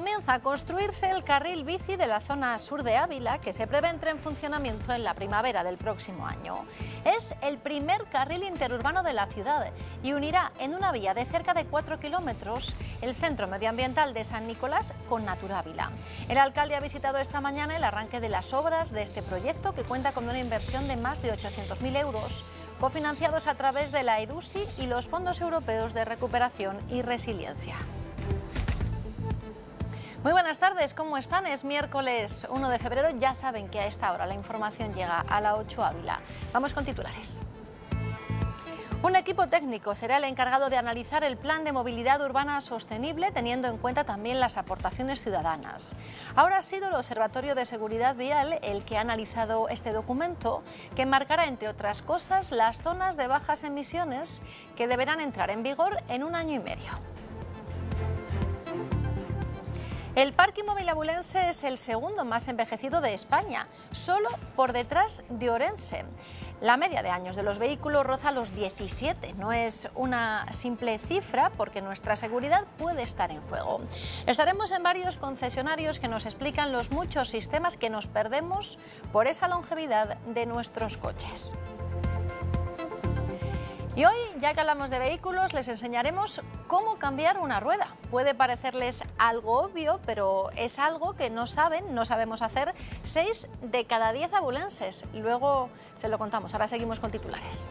comienza a construirse el carril bici de la zona sur de Ávila, que se prevé entre en funcionamiento en la primavera del próximo año. Es el primer carril interurbano de la ciudad y unirá en una vía de cerca de 4 kilómetros el centro medioambiental de San Nicolás con Naturávila. El alcalde ha visitado esta mañana el arranque de las obras de este proyecto, que cuenta con una inversión de más de 800.000 euros, cofinanciados a través de la EDUSI y los fondos europeos de recuperación y resiliencia. Muy buenas tardes, ¿cómo están? Es miércoles 1 de febrero, ya saben que a esta hora la información llega a la 8 Ávila. Vamos con titulares. Un equipo técnico será el encargado de analizar el plan de movilidad urbana sostenible, teniendo en cuenta también las aportaciones ciudadanas. Ahora ha sido el Observatorio de Seguridad Vial el que ha analizado este documento, que marcará, entre otras cosas, las zonas de bajas emisiones que deberán entrar en vigor en un año y medio. El parque móvil abulense es el segundo más envejecido de España, solo por detrás de Orense. La media de años de los vehículos roza los 17. No es una simple cifra porque nuestra seguridad puede estar en juego. Estaremos en varios concesionarios que nos explican los muchos sistemas que nos perdemos por esa longevidad de nuestros coches. Y hoy, ya que hablamos de vehículos, les enseñaremos cómo cambiar una rueda. Puede parecerles algo obvio, pero es algo que no saben, no sabemos hacer 6 de cada 10 abulenses. Luego se lo contamos, ahora seguimos con titulares.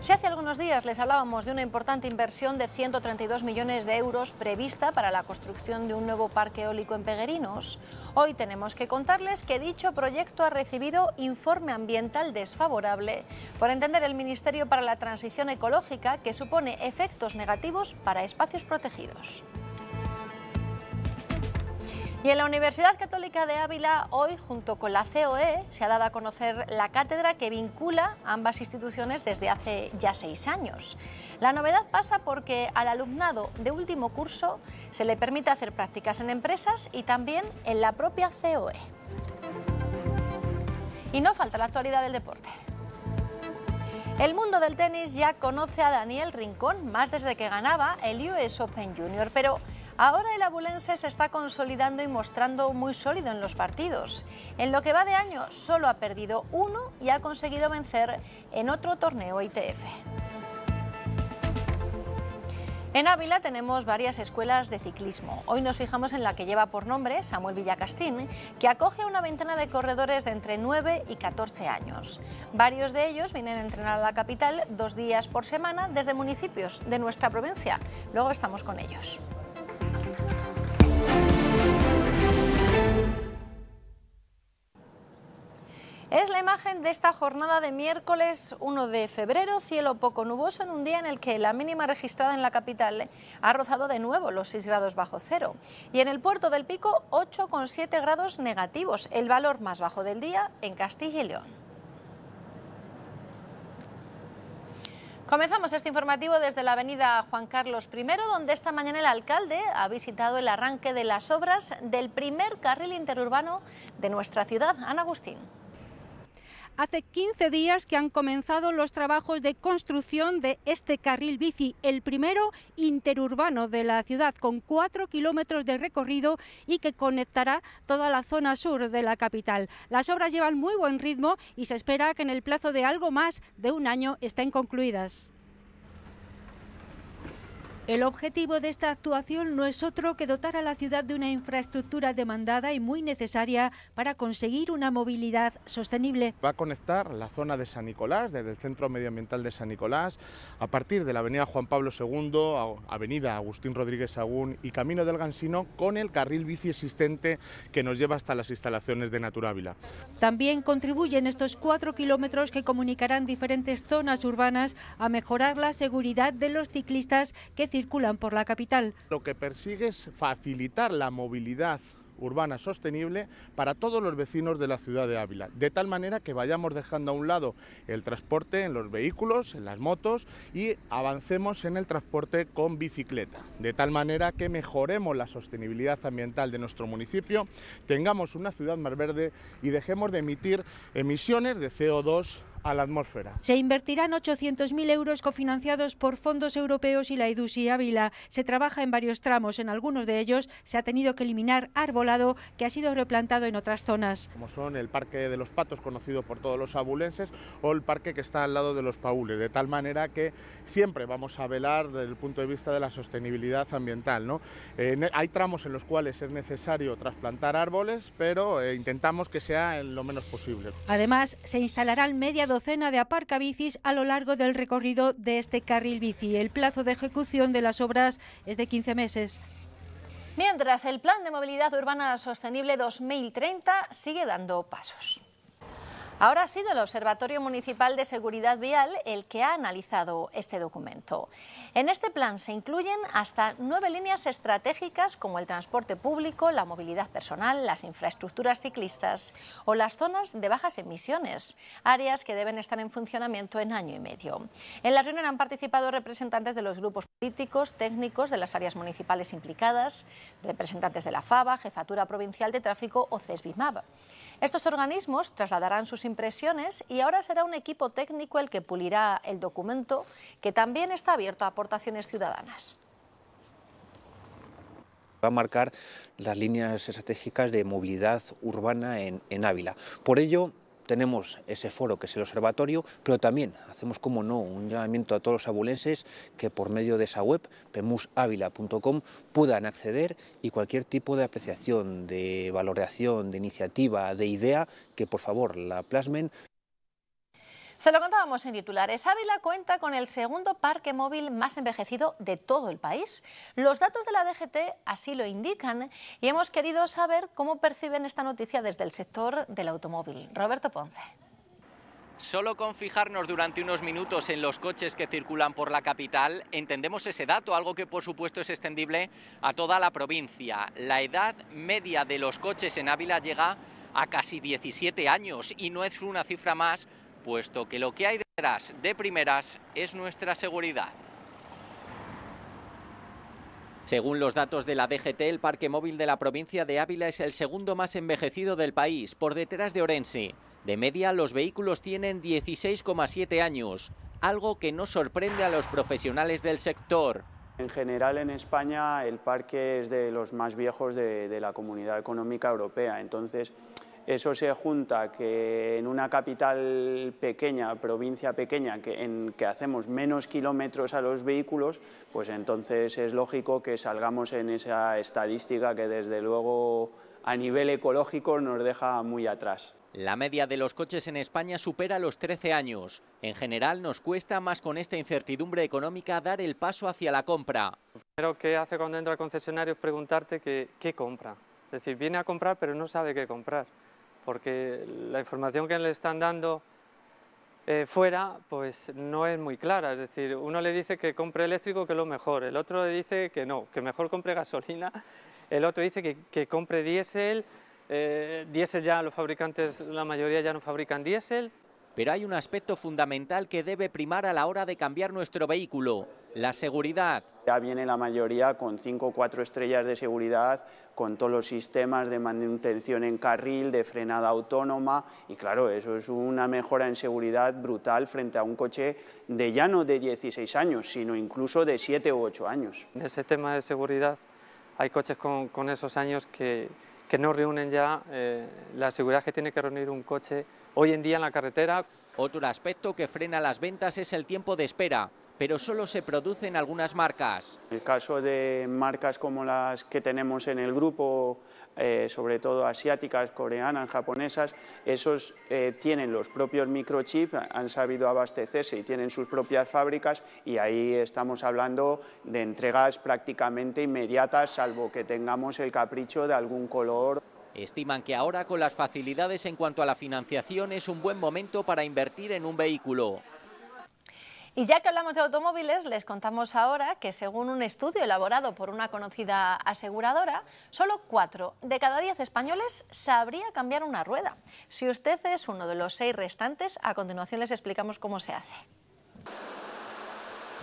Si hace algunos días les hablábamos de una importante inversión de 132 millones de euros prevista para la construcción de un nuevo parque eólico en Peguerinos, hoy tenemos que contarles que dicho proyecto ha recibido informe ambiental desfavorable por entender el Ministerio para la Transición Ecológica que supone efectos negativos para espacios protegidos. Y en la Universidad Católica de Ávila, hoy, junto con la COE, se ha dado a conocer la cátedra que vincula ambas instituciones desde hace ya seis años. La novedad pasa porque al alumnado de último curso se le permite hacer prácticas en empresas y también en la propia COE. Y no falta la actualidad del deporte. El mundo del tenis ya conoce a Daniel Rincón, más desde que ganaba el US Open Junior, pero Ahora el abulense se está consolidando y mostrando muy sólido en los partidos. En lo que va de año solo ha perdido uno y ha conseguido vencer en otro torneo ITF. En Ávila tenemos varias escuelas de ciclismo. Hoy nos fijamos en la que lleva por nombre Samuel Villacastín, que acoge a una ventana de corredores de entre 9 y 14 años. Varios de ellos vienen a entrenar a la capital dos días por semana desde municipios de nuestra provincia. Luego estamos con ellos. Es la imagen de esta jornada de miércoles 1 de febrero, cielo poco nuboso en un día en el que la mínima registrada en la capital eh, ha rozado de nuevo los 6 grados bajo cero. Y en el puerto del Pico 8,7 grados negativos, el valor más bajo del día en Castilla y León. Comenzamos este informativo desde la avenida Juan Carlos I, donde esta mañana el alcalde ha visitado el arranque de las obras del primer carril interurbano de nuestra ciudad, Ana Agustín. Hace 15 días que han comenzado los trabajos de construcción de este carril bici, el primero interurbano de la ciudad, con 4 kilómetros de recorrido y que conectará toda la zona sur de la capital. Las obras llevan muy buen ritmo y se espera que en el plazo de algo más de un año estén concluidas. El objetivo de esta actuación no es otro que dotar a la ciudad de una infraestructura demandada y muy necesaria para conseguir una movilidad sostenible. Va a conectar la zona de San Nicolás, desde el Centro Medioambiental de San Nicolás, a partir de la Avenida Juan Pablo II, Avenida Agustín Rodríguez Sagún y Camino del Gansino, con el carril bici existente que nos lleva hasta las instalaciones de Naturávila. También contribuyen estos cuatro kilómetros que comunicarán diferentes zonas urbanas a mejorar la seguridad de los ciclistas que circulan circulan por la capital. Lo que persigue es facilitar la movilidad urbana sostenible para todos los vecinos de la ciudad de Ávila, de tal manera que vayamos dejando a un lado el transporte en los vehículos, en las motos y avancemos en el transporte con bicicleta, de tal manera que mejoremos la sostenibilidad ambiental de nuestro municipio, tengamos una ciudad más verde y dejemos de emitir emisiones de CO2 a la atmósfera. Se invertirán 800.000 euros cofinanciados por fondos europeos y la EDUSI Ávila. Se trabaja en varios tramos. En algunos de ellos se ha tenido que eliminar arbolado que ha sido replantado en otras zonas. Como son el Parque de los Patos, conocido por todos los abulenses, o el parque que está al lado de los paules. De tal manera que siempre vamos a velar desde el punto de vista de la sostenibilidad ambiental. ¿no? E, hay tramos en los cuales es necesario trasplantar árboles, pero eh, intentamos que sea en lo menos posible. Además, se instalará el docena docena de aparcabicis a lo largo del recorrido de este carril bici. El plazo de ejecución de las obras es de 15 meses. Mientras, el Plan de Movilidad Urbana Sostenible 2030 sigue dando pasos. Ahora ha sido el Observatorio Municipal de Seguridad Vial el que ha analizado este documento. En este plan se incluyen hasta nueve líneas estratégicas como el transporte público, la movilidad personal, las infraestructuras ciclistas o las zonas de bajas emisiones, áreas que deben estar en funcionamiento en año y medio. En la reunión han participado representantes de los grupos políticos, técnicos de las áreas municipales implicadas, representantes de la FABA, Jefatura Provincial de Tráfico o CESBIMAB. Estos organismos trasladarán sus impresiones y ahora será un equipo técnico el que pulirá el documento, que también está abierto a aportaciones ciudadanas va a marcar las líneas estratégicas de movilidad urbana en, en Ávila. Por ello, tenemos ese foro que es el observatorio, pero también hacemos, como no, un llamamiento a todos los abulenses que por medio de esa web, pemusavila.com, puedan acceder y cualquier tipo de apreciación, de valoración, de iniciativa, de idea, que por favor la plasmen, se lo contábamos en titulares. Ávila cuenta con el segundo parque móvil más envejecido de todo el país. Los datos de la DGT así lo indican y hemos querido saber cómo perciben esta noticia desde el sector del automóvil. Roberto Ponce. Solo con fijarnos durante unos minutos en los coches que circulan por la capital, entendemos ese dato, algo que por supuesto es extendible a toda la provincia. La edad media de los coches en Ávila llega a casi 17 años y no es una cifra más puesto que lo que hay detrás de primeras es nuestra seguridad. Según los datos de la DGT, el parque móvil de la provincia de Ávila es el segundo más envejecido del país, por detrás de Orense. De media, los vehículos tienen 16,7 años, algo que no sorprende a los profesionales del sector. En general, en España, el parque es de los más viejos de, la Comunidad Económica Europea, entonces eso se junta que en una capital pequeña, provincia pequeña, que, en que hacemos menos kilómetros a los vehículos, pues entonces es lógico que salgamos en esa estadística que desde luego a nivel ecológico nos deja muy atrás. La media de los coches en España supera los 13 años. En general nos cuesta más con esta incertidumbre económica dar el paso hacia la compra. Pero que hace cuando entra al concesionario es preguntarte qué compra. Es decir, viene a comprar pero no sabe qué comprar porque la información que le están dando eh, fuera pues no es muy clara, es decir, uno le dice que compre eléctrico que es lo mejor, el otro le dice que no, que mejor compre gasolina, el otro dice que, que compre diésel, eh, diésel ya los fabricantes, la mayoría ya no fabrican diésel. Pero hay un aspecto fundamental que debe primar a la hora de cambiar nuestro vehículo, la seguridad. Ya viene la mayoría con 5 o 4 estrellas de seguridad con todos los sistemas de manutención en carril, de frenada autónoma, y claro, eso es una mejora en seguridad brutal frente a un coche de ya no de 16 años, sino incluso de 7 u 8 años. En ese tema de seguridad hay coches con, esos años que, no reúnen ya eh, la seguridad que tiene que reunir un coche hoy en día en la carretera. Otro aspecto que frena las ventas es el tiempo de espera pero solo se producen algunas marcas. En el caso de marcas como las que tenemos en el grupo, eh, sobre todo asiáticas, coreanas, japonesas, esos eh, tienen los propios microchips, han sabido abastecerse y tienen sus propias fábricas y ahí estamos hablando de entregas prácticamente inmediatas, salvo que tengamos el capricho de algún color. Estiman que ahora con las facilidades en cuanto a la financiación es un buen momento para invertir en un vehículo. Y ya que hablamos de automóviles, les contamos ahora que según un estudio elaborado por una conocida aseguradora, solo 4 de cada 10 españoles sabría cambiar una rueda. Si usted es uno de los 6 restantes, a continuación les explicamos cómo se hace.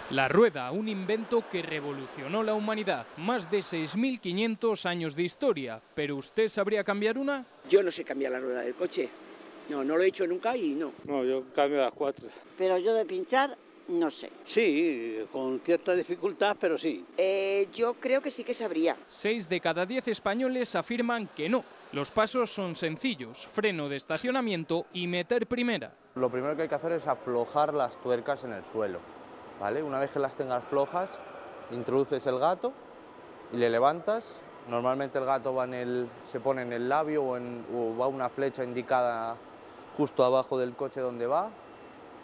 La rueda, un invento que revolucionó la humanidad. Más de 6.500 años de historia. ¿Pero usted sabría cambiar una? Yo no sé cambiar la rueda del coche. No, no lo he hecho nunca y no. No, yo cambio las cuatro. Pero yo de pinchar no sé. Sí, con cierta dificultad, pero sí. Eh, yo creo que sí que sabría. Seis de cada diez españoles afirman que no. Los pasos son sencillos, freno de estacionamiento y meter primera. Lo primero que hay que hacer es aflojar las tuercas en el suelo. ¿vale? Una vez que las tengas flojas, introduces el gato y le levantas. Normalmente el gato va en el, se pone en el labio o, en, o va una flecha indicada justo abajo del coche donde va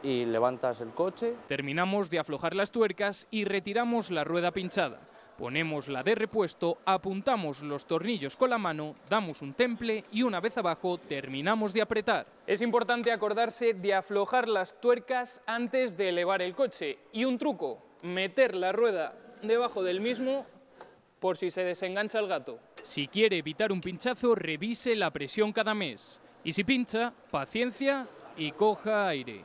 y levantas el coche. Terminamos de aflojar las tuercas y retiramos la rueda pinchada. Ponemos la de repuesto, apuntamos los tornillos con la mano, damos un temple y una vez abajo terminamos de apretar. Es importante acordarse de aflojar las tuercas antes de elevar el coche. Y un truco, meter la rueda debajo del mismo por si se desengancha el gato. Si quiere evitar un pinchazo, revise la presión cada mes. Y si pincha, paciencia y coja aire.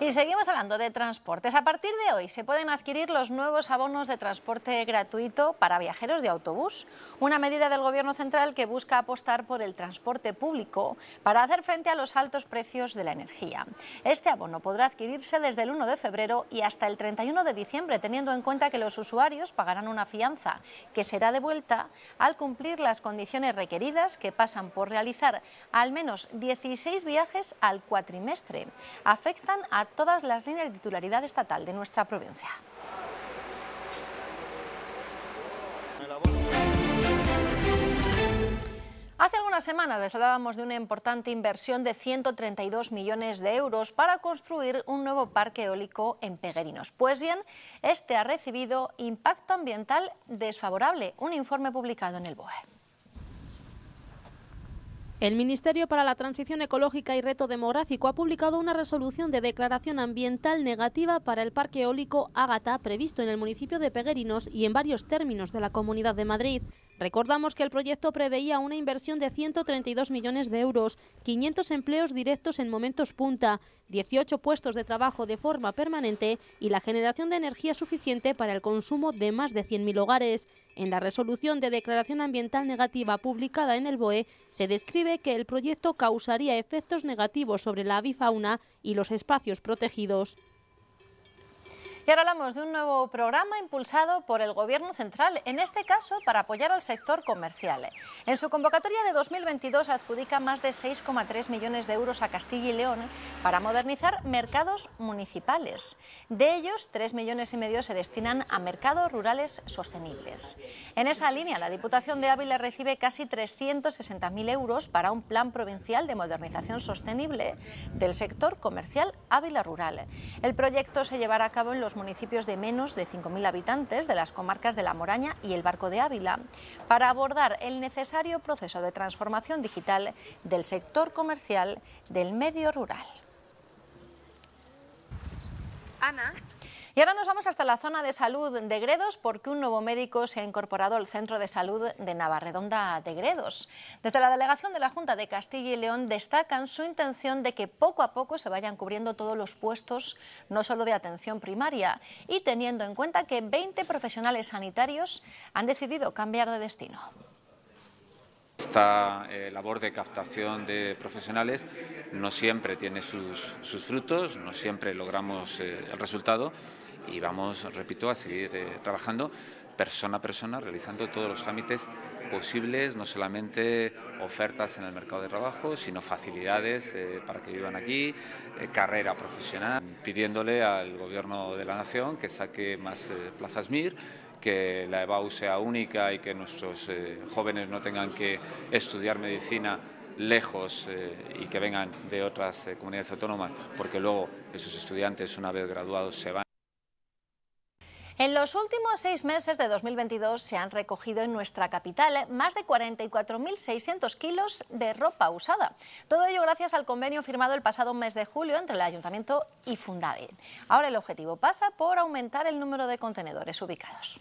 Y seguimos hablando de transportes. A partir de hoy se pueden adquirir los nuevos abonos de transporte gratuito para viajeros de autobús, una medida del Gobierno central que busca apostar por el transporte público para hacer frente a los altos precios de la energía. Este abono podrá adquirirse desde el 1 de febrero y hasta el 31 de diciembre, teniendo en cuenta que los usuarios pagarán una fianza que será devuelta al cumplir las condiciones requeridas que pasan por realizar al menos 16 viajes al cuatrimestre. Afectan a todas las líneas de titularidad estatal de nuestra provincia. Hace algunas semanas les hablábamos de una importante inversión de 132 millones de euros para construir un nuevo parque eólico en Peguerinos. Pues bien, este ha recibido impacto ambiental desfavorable, un informe publicado en el BOE. El Ministerio para la Transición Ecológica y Reto Demográfico ha publicado una resolución de declaración ambiental negativa para el parque eólico Ágata previsto en el municipio de Peguerinos y en varios términos de la Comunidad de Madrid. Recordamos que el proyecto preveía una inversión de 132 millones de euros, 500 empleos directos en momentos punta, 18 puestos de trabajo de forma permanente y la generación de energía suficiente para el consumo de más de 100.000 hogares. En la resolución de declaración ambiental negativa publicada en el BOE, se describe que el proyecto causaría efectos negativos sobre la avifauna y los espacios protegidos. Y ahora hablamos de un nuevo programa impulsado por el Gobierno Central, en este caso para apoyar al sector comercial. En su convocatoria de 2022 adjudica más de 6,3 millones de euros a Castilla y León para modernizar mercados municipales. De ellos, 3 millones y medio se destinan a mercados rurales sostenibles. En esa línea, la Diputación de Ávila recibe casi 360.000 euros para un plan provincial de modernización sostenible del sector comercial Ávila Rural. El proyecto se llevará a cabo en los municipios de menos de 5.000 habitantes de las comarcas de La Moraña y el Barco de Ávila para abordar el necesario proceso de transformación digital del sector comercial del medio rural. Ana y ahora nos vamos hasta la zona de salud de Gredos porque un nuevo médico se ha incorporado al Centro de Salud de Navarredonda de Gredos. Desde la delegación de la Junta de Castilla y León destacan su intención de que poco a poco se vayan cubriendo todos los puestos, no solo de atención primaria, y teniendo en cuenta que 20 profesionales sanitarios han decidido cambiar de destino. Esta eh, labor de captación de profesionales no siempre tiene sus, frutos, no siempre logramos eh, el resultado y vamos, repito, a seguir eh, trabajando persona a persona, realizando todos los trámites posibles, no solamente ofertas en el mercado de trabajo, sino facilidades eh, para que vivan aquí, eh, carrera profesional, pidiéndole al Gobierno de la Nación que saque más plazas MIR que la EBAU sea única y que nuestros jóvenes no tengan que estudiar medicina lejos y que vengan de otras comunidades autónomas, porque luego esos estudiantes, una vez graduados, se van. En los últimos seis meses de 2022 se han recogido en nuestra capital más de 44.600 kilos de ropa usada. Todo ello gracias al convenio firmado el pasado mes de julio entre el Ayuntamiento y Fundavit. Ahora el objetivo pasa por aumentar el número de contenedores ubicados.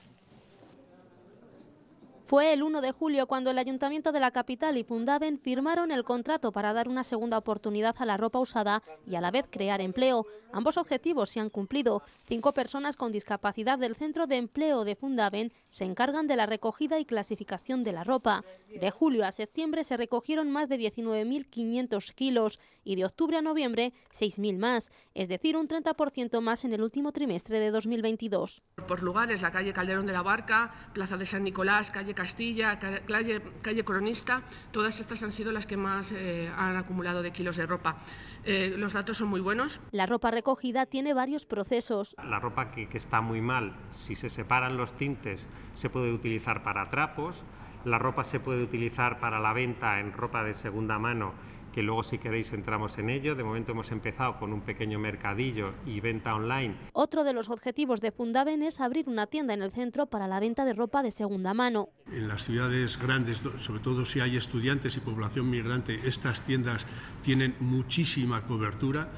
Fue el 1 de julio cuando el Ayuntamiento de la capital y Fundaven firmaron el contrato para dar una segunda oportunidad a la ropa usada y a la vez crear empleo. Ambos objetivos se han cumplido. Cinco personas con discapacidad del Centro de Empleo de Fundaven se encargan de la recogida y clasificación de la ropa. De julio a septiembre se recogieron más de 19.500 kilos y de octubre a noviembre 6.000 más, es decir, un 30% más en el último trimestre de 2022. Por lugares, la calle Calderón de la Barca, Plaza de San Nicolás, calle Castilla, calle, Cronista, todas estas han sido las que más eh, han acumulado de kilos de ropa. Eh, los datos son muy buenos. La ropa recogida tiene varios procesos. La ropa que está muy mal, si se separan los tintes, se puede utilizar para trapos, la ropa se puede utilizar para la venta en ropa de segunda mano que luego si queréis entramos en ello. De momento hemos empezado con un pequeño mercadillo y venta online. Otro de los objetivos de Fundaven es abrir una tienda en el centro para la venta de ropa de segunda mano. En las ciudades grandes, sobre todo si hay estudiantes y población migrante, estas tiendas tienen muchísima cobertura,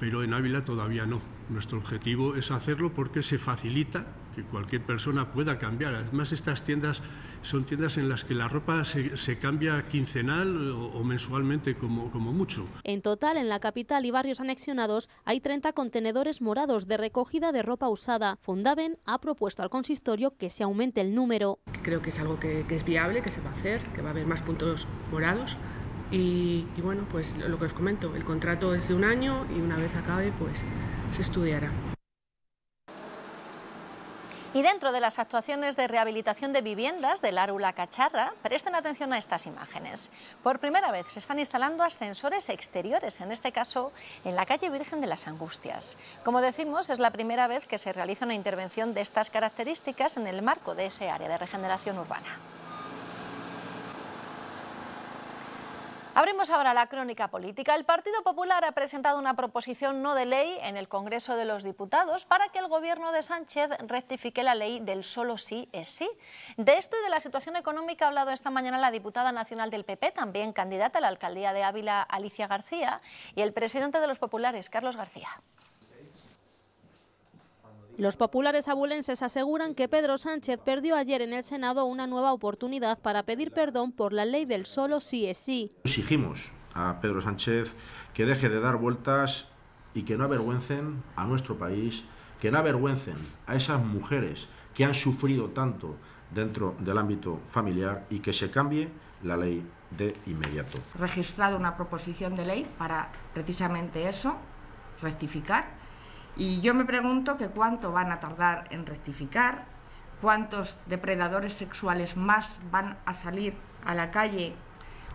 pero en Ávila todavía no. Nuestro objetivo es hacerlo porque se facilita que cualquier persona pueda cambiar. Además, estas tiendas son tiendas en las que la ropa se, cambia quincenal o, mensualmente como, como, mucho. En total, en la capital y barrios anexionados hay 30 contenedores morados de recogida de ropa usada. Fundaven ha propuesto al consistorio que se aumente el número. Creo que es algo que, es viable, que se va a hacer, que va a haber más puntos morados. y bueno, pues lo que os comento, el contrato es de un año y una vez acabe, pues se estudiará. Y dentro de las actuaciones de rehabilitación de viviendas del Árula Cacharra, presten atención a estas imágenes. Por primera vez se están instalando ascensores exteriores, en este caso en la calle Virgen de las Angustias. Como decimos, es la primera vez que se realiza una intervención de estas características en el marco de ese área de regeneración urbana. Abrimos ahora la crónica política. El Partido Popular ha presentado una proposición no de ley en el Congreso de los Diputados para que el gobierno de Sánchez rectifique la ley del solo sí es sí. De esto y de la situación económica ha hablado esta mañana la diputada nacional del PP, también candidata a la alcaldía de Ávila, Alicia García, y el presidente de los populares, Carlos García. Los populares abulenses aseguran que Pedro Sánchez perdió ayer en el Senado una nueva oportunidad para pedir perdón por la ley del solo sí es sí. Exigimos a Pedro Sánchez que deje de dar vueltas y que no avergüencen a nuestro país, que no avergüencen a esas mujeres que han sufrido tanto dentro del ámbito familiar y que se cambie la ley de inmediato. Registrado una proposición de ley para precisamente eso, rectificar y yo me pregunto que cuánto van a tardar en rectificar, cuántos depredadores sexuales más van a salir a la calle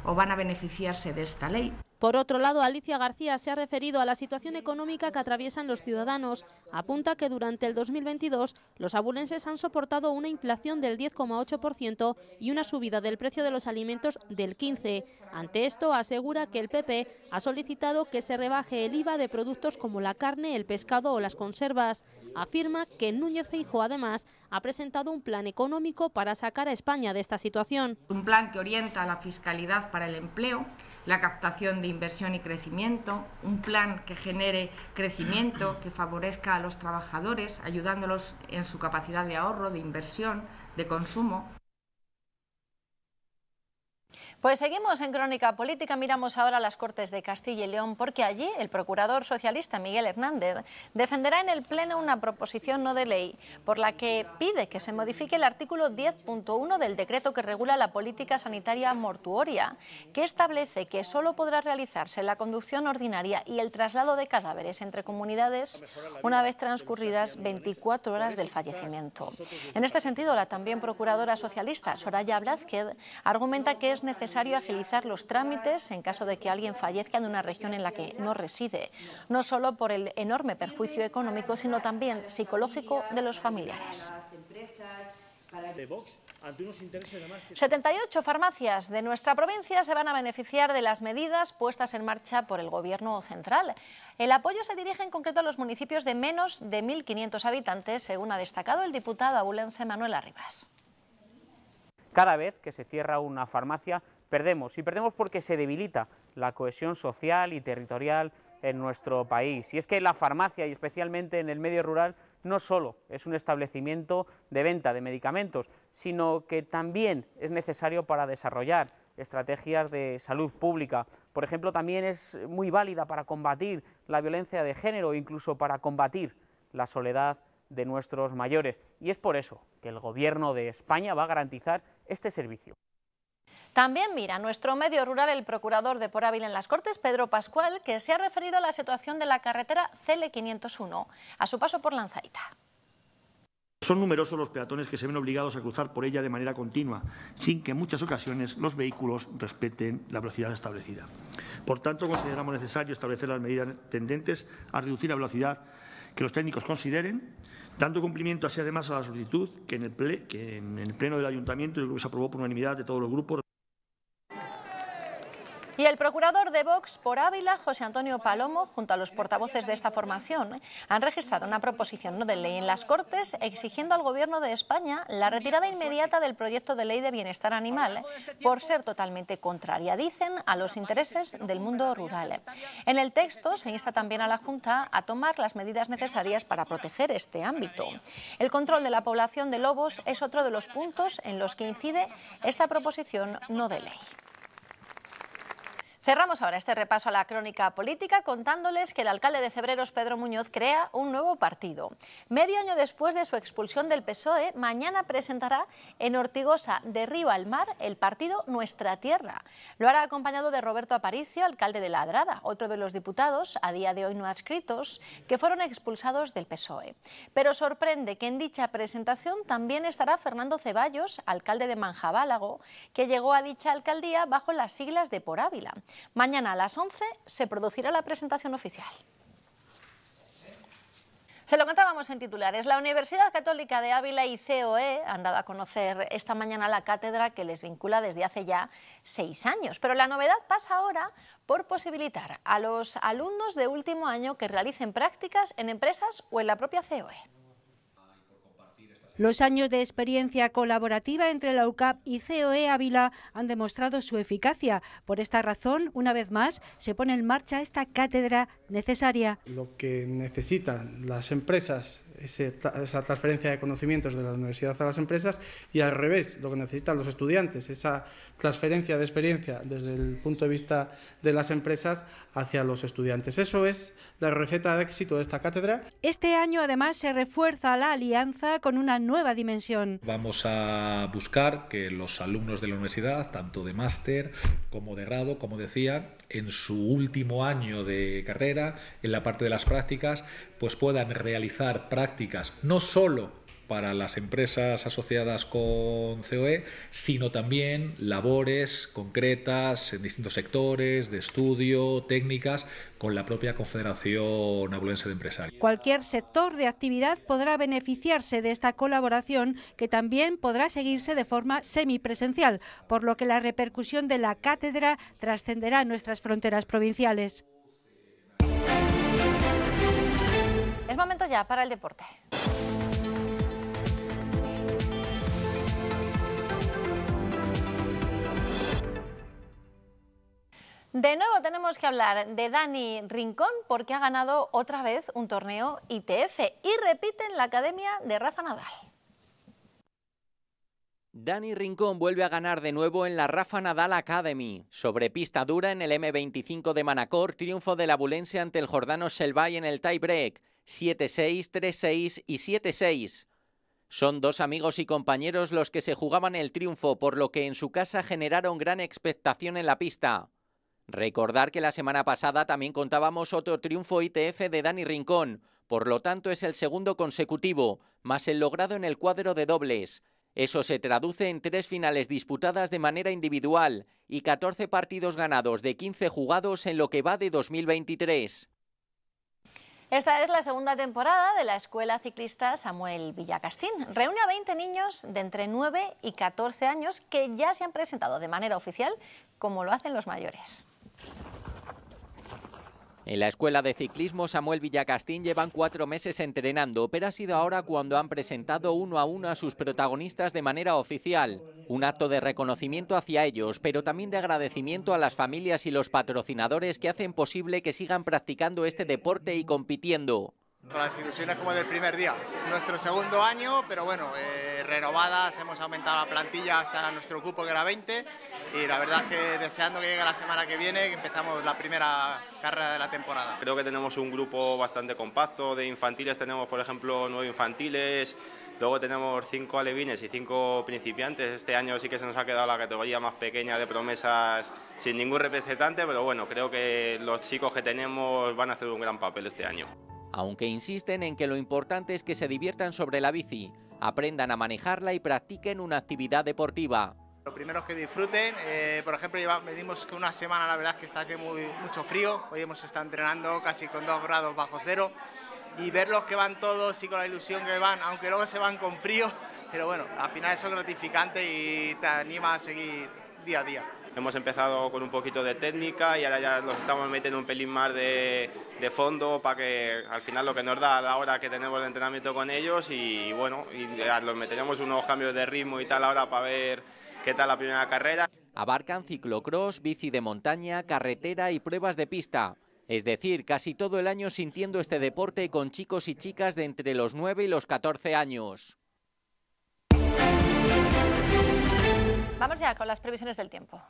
o van a beneficiarse de esta ley. Por otro lado, Alicia García se ha referido a la situación económica que atraviesan los ciudadanos. Apunta que durante el 2022 los abulenses han soportado una inflación del 10,8% y una subida del precio de los alimentos del 15%. Ante esto, asegura que el PP ha solicitado que se rebaje el IVA de productos como la carne, el pescado o las conservas. Afirma que Núñez Feijóo, además, ha presentado un plan económico para sacar a España de esta situación. Un plan que orienta la fiscalidad para el empleo, la captación de inversión y crecimiento, un plan que genere crecimiento, que favorezca a los trabajadores, ayudándolos en su capacidad de ahorro, de inversión, de consumo. Pues seguimos en Crónica Política, miramos ahora las Cortes de Castilla y León, porque allí el procurador socialista Miguel Hernández defenderá en el Pleno una proposición no de ley por la que pide que se modifique el artículo 10.1 del decreto que regula la política sanitaria mortuoria, que establece que solo podrá realizarse la conducción ordinaria y el traslado de cadáveres entre comunidades una vez transcurridas 24 horas del fallecimiento. En este sentido, la también procuradora socialista Soraya Blázquez argumenta que es necesario agilizar los trámites en caso de que alguien fallezca en una región en la que no reside, no solo por el enorme perjuicio económico, sino también psicológico de los familiares. 78 farmacias de nuestra provincia se van a beneficiar de las medidas puestas en marcha por el Gobierno central. El apoyo se dirige en concreto a los municipios de menos de 1.500 habitantes, según ha destacado el diputado abulense Manuel Arribas. Cada vez que se cierra una farmacia perdemos y perdemos porque se debilita la cohesión social y territorial en nuestro país. Y es que la farmacia y especialmente en el medio rural no solo es un establecimiento de venta de medicamentos, sino que también es necesario para desarrollar estrategias de salud pública. Por ejemplo, también es muy válida para combatir la violencia de género, incluso para combatir la soledad de nuestros mayores. Y es por eso que el Gobierno de España va a garantizar este servicio. También mira nuestro medio rural el procurador de Porávil en las Cortes, Pedro Pascual, que se ha referido a la situación de la carretera CL501 a su paso por Lanzaita. Son numerosos los peatones que se ven obligados a cruzar por ella de manera continua, sin que en muchas ocasiones los vehículos respeten la velocidad establecida. Por tanto, consideramos necesario establecer las medidas tendentes a reducir la velocidad que los técnicos consideren, dando cumplimiento así además a la solicitud que en el, que en el Pleno del Ayuntamiento yo creo que se aprobó por unanimidad de todos los grupos el procurador de Vox por Ávila, José Antonio Palomo, junto a los portavoces de esta formación, han registrado una proposición no de ley en las Cortes exigiendo al Gobierno de España la retirada inmediata del proyecto de ley de bienestar animal por ser totalmente contraria, dicen, a los intereses del mundo rural. En el texto se insta también a la Junta a tomar las medidas necesarias para proteger este ámbito. El control de la población de lobos es otro de los puntos en los que incide esta proposición no de ley. Cerramos ahora este repaso a la crónica política contándoles que el alcalde de Cebreros, Pedro Muñoz, crea un nuevo partido. Medio año después de su expulsión del PSOE, mañana presentará en Ortigosa, de Río al Mar, el partido Nuestra Tierra. Lo hará acompañado de Roberto Aparicio, alcalde de Ladrada, otro de los diputados, a día de hoy no adscritos, que fueron expulsados del PSOE. Pero sorprende que en dicha presentación también estará Fernando Ceballos, alcalde de Manjabálago, que llegó a dicha alcaldía bajo las siglas de Por Ávila. Mañana a las 11 se producirá la presentación oficial. Se lo contábamos en titulares. La Universidad Católica de Ávila y COE han dado a conocer esta mañana la cátedra que les vincula desde hace ya seis años. Pero la novedad pasa ahora por posibilitar a los alumnos de último año que realicen prácticas en empresas o en la propia COE. Los años de experiencia colaborativa entre la UCAP y COE Ávila han demostrado su eficacia. Por esta razón, una vez más, se pone en marcha esta cátedra necesaria. Lo que necesitan las empresas esa transferencia de conocimientos de la universidad a las empresas y al revés, lo que necesitan los estudiantes, esa transferencia de experiencia desde el punto de vista de las empresas hacia los estudiantes. Eso es la receta de éxito de esta cátedra. Este año además se refuerza la alianza con una nueva dimensión. Vamos a buscar que los alumnos de la universidad, tanto de máster como de grado, como decía, en su último año de carrera, en la parte de las prácticas, pues puedan realizar prácticas no solo para las empresas asociadas con COE, sino también labores concretas en distintos sectores, de estudio, técnicas, con la propia Confederación navolense de Empresarios. Cualquier sector de actividad podrá beneficiarse de esta colaboración, que también podrá seguirse de forma semipresencial, por lo que la repercusión de la cátedra trascenderá nuestras fronteras provinciales. momento ya para el deporte. De nuevo tenemos que hablar de Dani Rincón porque ha ganado otra vez un torneo ITF y repite en la Academia de Rafa Nadal. Dani Rincón vuelve a ganar de nuevo en la Rafa Nadal Academy. Sobre pista dura en el M25 de Manacor, triunfo del abulense ante el jordano Selvay en el tie break. 7-6, 3-6 y 7-6. Son dos amigos y compañeros los que se jugaban el triunfo, por lo que en su casa generaron gran expectación en la pista. Recordar que la semana pasada también contábamos otro triunfo ITF de Dani Rincón, por lo tanto es el segundo consecutivo, más el logrado en el cuadro de dobles. Eso se traduce en tres finales disputadas de manera individual y 14 partidos ganados de 15 jugados en lo que va de 2023. Esta es la segunda temporada de la Escuela Ciclista Samuel Villacastín. Reúne a 20 niños de entre 9 y 14 años que ya se han presentado de manera oficial como lo hacen los mayores. En la Escuela de Ciclismo Samuel Villacastín llevan cuatro meses entrenando, pero ha sido ahora cuando han presentado uno a uno a sus protagonistas de manera oficial. Un acto de reconocimiento hacia ellos, pero también de agradecimiento a las familias y los patrocinadores que hacen posible que sigan practicando este deporte y compitiendo. Con las ilusiones como del primer día. nuestro segundo año, pero bueno, eh, renovadas, hemos aumentado la plantilla hasta nuestro cupo que era 20 y la verdad es que deseando que llegue la semana que viene, que empezamos la primera carrera de la temporada. Creo que tenemos un grupo bastante compacto, de infantiles tenemos por ejemplo nueve infantiles, luego tenemos cinco alevines y cinco principiantes, este año sí que se nos ha quedado la categoría más pequeña de promesas sin ningún representante, pero bueno, creo que los chicos que tenemos van a hacer un gran papel este año aunque insisten en que lo importante es que se diviertan sobre la bici, aprendan a manejarla y practiquen una actividad deportiva. Lo primero que disfruten, eh, por ejemplo, venimos que una semana, la verdad es que está aquí mucho frío, hoy hemos estado entrenando casi con 2 grados bajo cero, y verlos que van todos y con la ilusión que van, aunque luego se van con frío, pero bueno, al final eso es gratificante y te anima a seguir día a día. Hemos empezado con un poquito de técnica y ahora ya los estamos metiendo un pelín más de, fondo para que al final lo que nos da a la hora que tenemos el entrenamiento con ellos y bueno, y los meteremos unos cambios de ritmo y tal ahora para ver qué tal la primera carrera. Abarcan ciclocross, bici de montaña, carretera y pruebas de pista. Es decir, casi todo el año sintiendo este deporte con chicos y chicas de entre los 9 y los 14 años. Vamos ya con las previsiones del tiempo.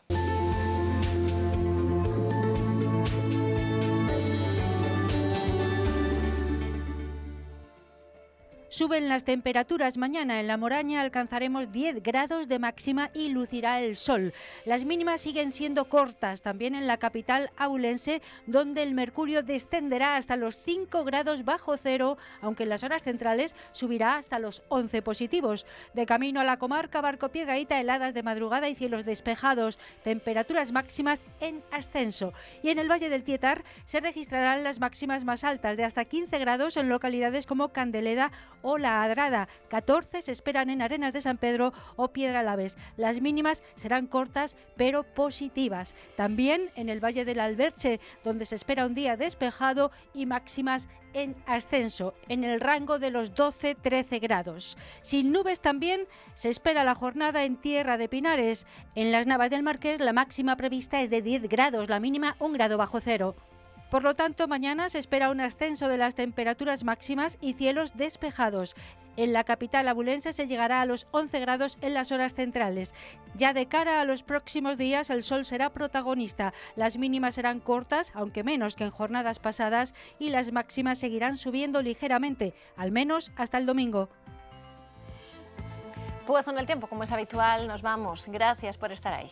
Suben las temperaturas. Mañana en la Moraña alcanzaremos 10 grados de máxima y lucirá el sol. Las mínimas siguen siendo cortas también en la capital aulense, donde el mercurio descenderá hasta los 5 grados bajo cero, aunque en las horas centrales subirá hasta los 11 positivos. De camino a la comarca, Barco heladas de madrugada y cielos despejados. Temperaturas máximas en ascenso. Y en el Valle del Tietar se registrarán las máximas más altas, de hasta 15 grados en localidades como Candeleda o o La Adrada. 14 se esperan en Arenas de San Pedro o Piedra Laves. Las mínimas serán cortas pero positivas. También en el Valle del Alberche, donde se espera un día despejado y máximas en ascenso, en el rango de los 12-13 grados. Sin nubes también se espera la jornada en Tierra de Pinares. En las Navas del Marqués la máxima prevista es de 10 grados, la mínima un grado bajo cero. Por lo tanto, mañana se espera un ascenso de las temperaturas máximas y cielos despejados. En la capital abulense se llegará a los 11 grados en las horas centrales. Ya de cara a los próximos días el sol será protagonista. Las mínimas serán cortas, aunque menos que en jornadas pasadas, y las máximas seguirán subiendo ligeramente, al menos hasta el domingo. Pues son el tiempo, como es habitual, nos vamos. Gracias por estar ahí.